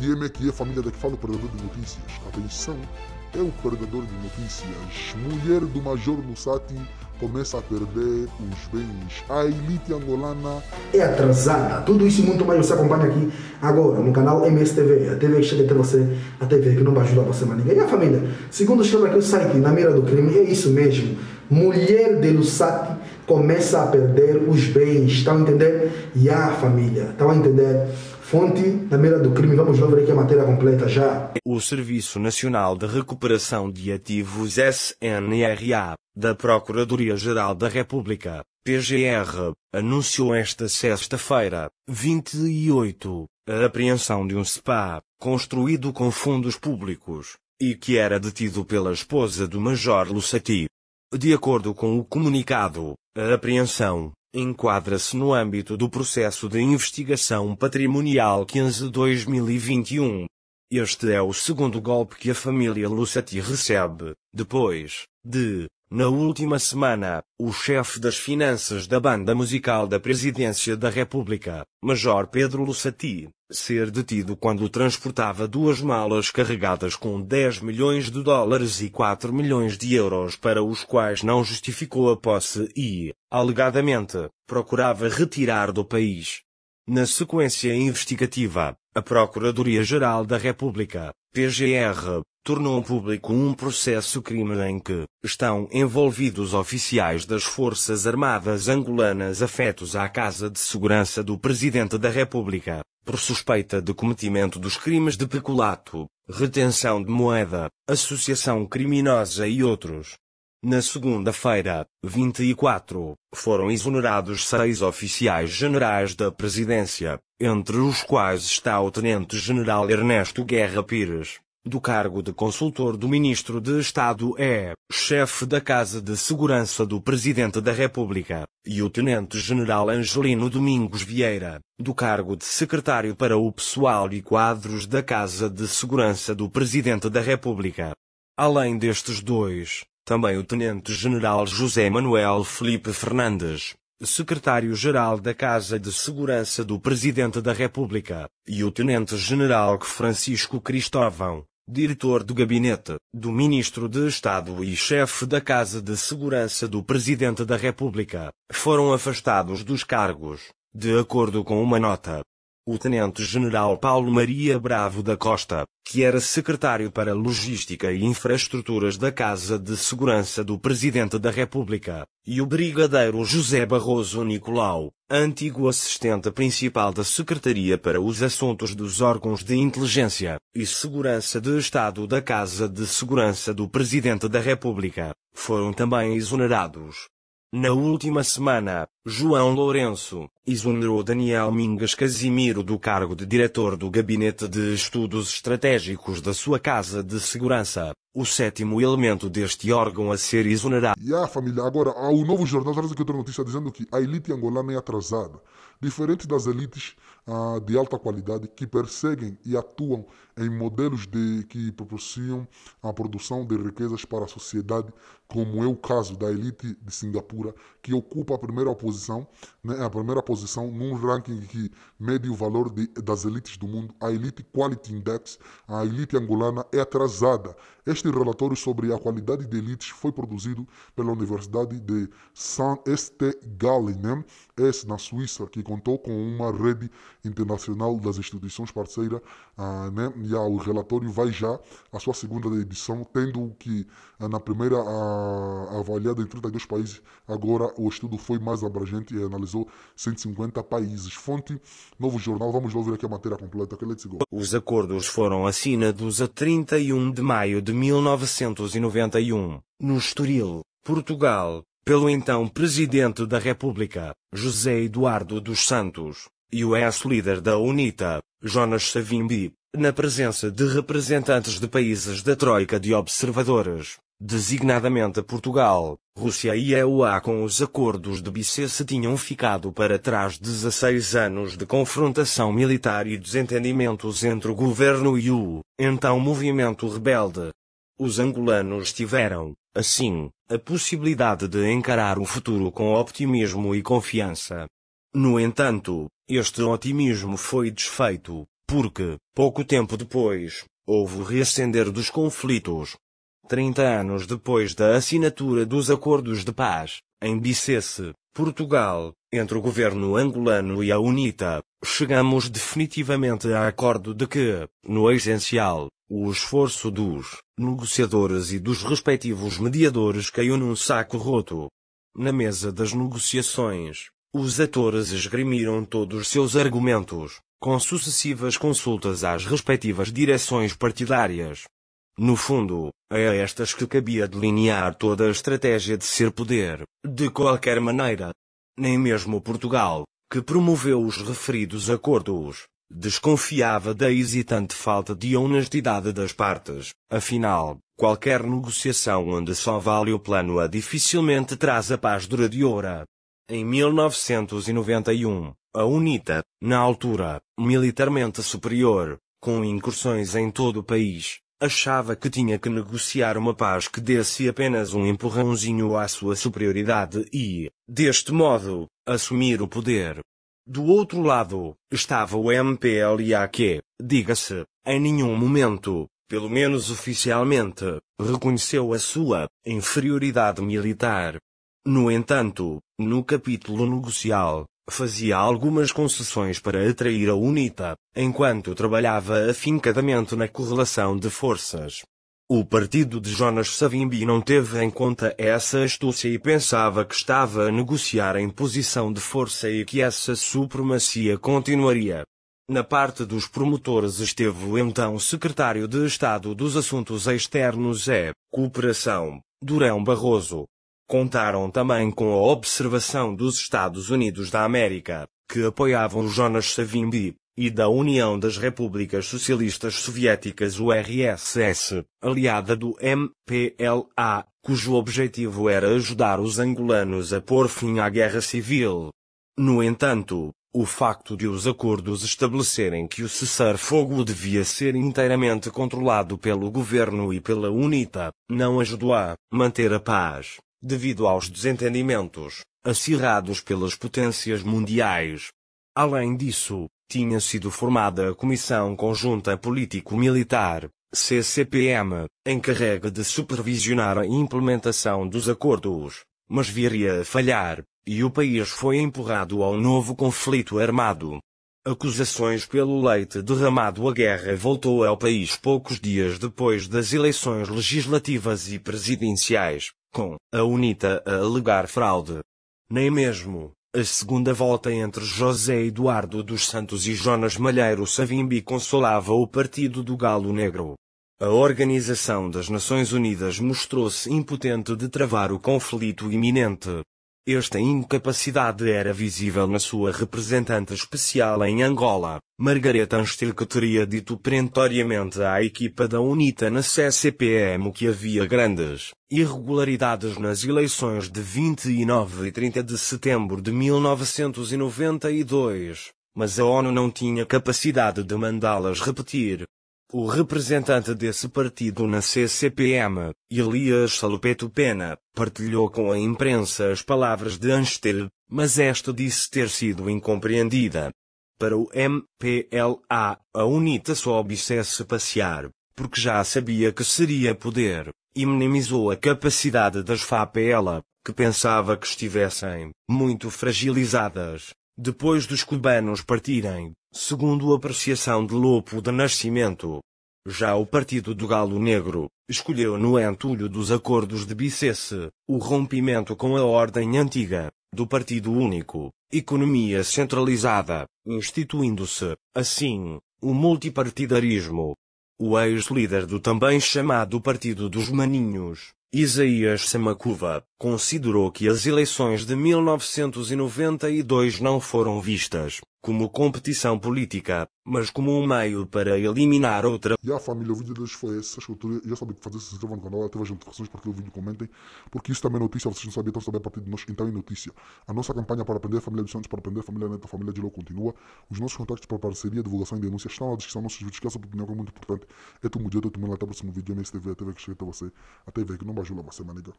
MQM, que é a família da que fala o predador de notícias. Atenção, é o predador de notícias. Mulher do Major Lussati começa a perder os bens. A elite angolana é atrasada. Tudo isso e muito mais você acompanha aqui agora no canal MSTV. A TV que chega até você, a TV que não vai ajudar você mais ninguém. E a família, segundo escreve aqui o site, na mira do crime, é isso mesmo. Mulher de Lussati começa a perder os bens. Estão a entender? E a família, estão a entender? Fonte da mira do crime, vamos lá ver aqui a matéria completa já. O Serviço Nacional de Recuperação de Ativos SNRA, da Procuradoria-Geral da República, PGR, anunciou esta sexta-feira, 28, a apreensão de um SPA, construído com fundos públicos, e que era detido pela esposa do Major Lussati. De acordo com o comunicado, a apreensão, enquadra-se no âmbito do processo de investigação patrimonial 15-2021. Este é o segundo golpe que a família Lussati recebe, depois de na última semana, o chefe das finanças da banda musical da Presidência da República, Major Pedro Lussati, ser detido quando transportava duas malas carregadas com 10 milhões de dólares e 4 milhões de euros para os quais não justificou a posse e, alegadamente, procurava retirar do país. Na sequência investigativa, a Procuradoria-Geral da República, PGR, tornou público um processo crime em que estão envolvidos oficiais das Forças Armadas angolanas afetos à Casa de Segurança do Presidente da República, por suspeita de cometimento dos crimes de peculato, retenção de moeda, associação criminosa e outros. Na segunda-feira, 24, foram exonerados seis oficiais generais da presidência, entre os quais está o tenente-general Ernesto Guerra Pires, do cargo de consultor do ministro de Estado e é chefe da Casa de Segurança do presidente da República, e o tenente-general Angelino Domingos Vieira, do cargo de secretário para o pessoal e quadros da Casa de Segurança do presidente da República. Além destes dois, também o Tenente-General José Manuel Felipe Fernandes, Secretário-Geral da Casa de Segurança do Presidente da República, e o Tenente-General Francisco Cristóvão, Diretor do Gabinete, do Ministro de Estado e Chefe da Casa de Segurança do Presidente da República, foram afastados dos cargos, de acordo com uma nota o tenente-general Paulo Maria Bravo da Costa, que era secretário para Logística e Infraestruturas da Casa de Segurança do Presidente da República, e o brigadeiro José Barroso Nicolau, antigo assistente principal da Secretaria para os Assuntos dos Órgãos de Inteligência e Segurança de Estado da Casa de Segurança do Presidente da República, foram também exonerados. Na última semana, João Lourenço, exonerou Daniel Mingas Casimiro do cargo de diretor do Gabinete de Estudos Estratégicos da sua Casa de Segurança, o sétimo elemento deste órgão a ser exonerado. E a família, agora, o novo jornal, traz aqui outra notícia dizendo que a elite angolana é atrasada. Diferente das elites ah, de alta qualidade que perseguem e atuam em modelos de, que proporcionam a produção de riquezas para a sociedade, como é o caso da elite de Singapura, que ocupa a primeira posição, né, a primeira posição posição num ranking que mede o valor de, das elites do mundo. A elite Quality Index, a elite angolana, é atrasada. Este relatório sobre a qualidade de elites foi produzido pela Universidade de Saint-Este-Gallen, na Suíça, que contou com uma rede internacional das instituições parceiras. Ah, né? E ah, o relatório vai já à sua segunda edição, tendo que ah, na primeira ah, avaliada em 32 países, agora o estudo foi mais abrangente e analisou 150 países. Fonte, Novo Jornal, vamos ouvir aqui a matéria completa. let's go. Os acordos foram assinados a 31 de maio de 1991, no Estoril, Portugal, pelo então Presidente da República, José Eduardo dos Santos, e o ex-líder da UNITA, Jonas Savimbi, na presença de representantes de países da Troika de Observadores, designadamente Portugal, Rússia e EUA com os acordos de Bicesse tinham ficado para trás 16 anos de confrontação militar e desentendimentos entre o governo e o, então movimento rebelde, os angolanos tiveram, assim, a possibilidade de encarar o futuro com optimismo e confiança. No entanto, este otimismo foi desfeito, porque, pouco tempo depois, houve o reacender dos conflitos. Trinta anos depois da assinatura dos acordos de paz, em Bicesse, Portugal, entre o governo angolano e a UNITA, Chegamos definitivamente a acordo de que, no essencial, o esforço dos negociadores e dos respectivos mediadores caiu num saco roto. Na mesa das negociações, os atores esgrimiram todos os seus argumentos, com sucessivas consultas às respectivas direções partidárias. No fundo, é a estas que cabia delinear toda a estratégia de ser poder, de qualquer maneira. Nem mesmo Portugal, que promoveu os referidos acordos, desconfiava da hesitante falta de honestidade das partes. Afinal, qualquer negociação onde só vale o plano a é dificilmente traz a paz duradoura. Em 1991, a UNITA, na altura, militarmente superior, com incursões em todo o país, achava que tinha que negociar uma paz que desse apenas um empurrãozinho à sua superioridade e, deste modo, assumir o poder. Do outro lado, estava o MPLA que, diga-se, em nenhum momento, pelo menos oficialmente, reconheceu a sua inferioridade militar. No entanto, no capítulo negocial, fazia algumas concessões para atrair a UNITA, enquanto trabalhava afincadamente na correlação de forças, o partido de Jonas Savimbi não teve em conta essa astúcia e pensava que estava a negociar em posição de força e que essa supremacia continuaria. Na parte dos promotores esteve o então secretário de Estado dos Assuntos Externos e é Cooperação, Durão Barroso. Contaram também com a observação dos Estados Unidos da América, que apoiavam Jonas Savimbi, e da União das Repúblicas Socialistas Soviéticas URSS, aliada do MPLA, cujo objetivo era ajudar os angolanos a pôr fim à guerra civil. No entanto, o facto de os acordos estabelecerem que o cessar-fogo devia ser inteiramente controlado pelo governo e pela UNITA, não ajudou a manter a paz, devido aos desentendimentos acirrados pelas potências mundiais. Além disso, tinha sido formada a Comissão Conjunta Político-Militar, CCPM, encarregue de supervisionar a implementação dos acordos, mas viria a falhar, e o país foi empurrado ao novo conflito armado. Acusações pelo leite derramado a guerra voltou ao país poucos dias depois das eleições legislativas e presidenciais, com a UNITA a alegar fraude. Nem mesmo a segunda volta entre José Eduardo dos Santos e Jonas Malheiro Savimbi consolava o Partido do Galo Negro. A Organização das Nações Unidas mostrou-se impotente de travar o conflito iminente. Esta incapacidade era visível na sua representante especial em Angola, Margareta Anstil, que teria dito perentoriamente à equipa da UNITA na CCPM que havia grandes irregularidades nas eleições de 29 e 30 de setembro de 1992, mas a ONU não tinha capacidade de mandá-las repetir. O representante desse partido na CCPM, Elias Salopeto Pena, partilhou com a imprensa as palavras de Anster, mas esta disse ter sido incompreendida. Para o MPLA, a UNITA só obsesse passear, porque já sabia que seria poder, e minimizou a capacidade das FAPELA, que pensava que estivessem muito fragilizadas, depois dos cubanos partirem. Segundo a apreciação de Lopo de Nascimento, já o Partido do Galo Negro escolheu no entulho dos acordos de Bicesse o rompimento com a ordem antiga do Partido Único, economia centralizada, instituindo-se, assim, o multipartidarismo. O ex-líder do também chamado Partido dos Maninhos, Isaías Samacuva, considerou que as eleições de 1992 não foram vistas como competição política, mas como um meio para eliminar outra. E a família, o vídeo de hoje foi essa, Acho que já sabem que fazer, se inscrevam no canal, ativem as notificações, partilhem o vídeo, comentem, porque isso também é notícia, vocês não sabiam, estão a saber é a partir de nós, então é notícia. A nossa campanha para aprender a família dos Santos, para aprender a família neta, a família de Lou continua. Os nossos contactos para parceria, divulgação e denúncia estão na descrição dos nossos vídeos, que caso é opinião é muito importante. É tu, dia, eu te mando até o próximo vídeo, MSTV, a TV que chega até você, a TV que não bajula você, maniga.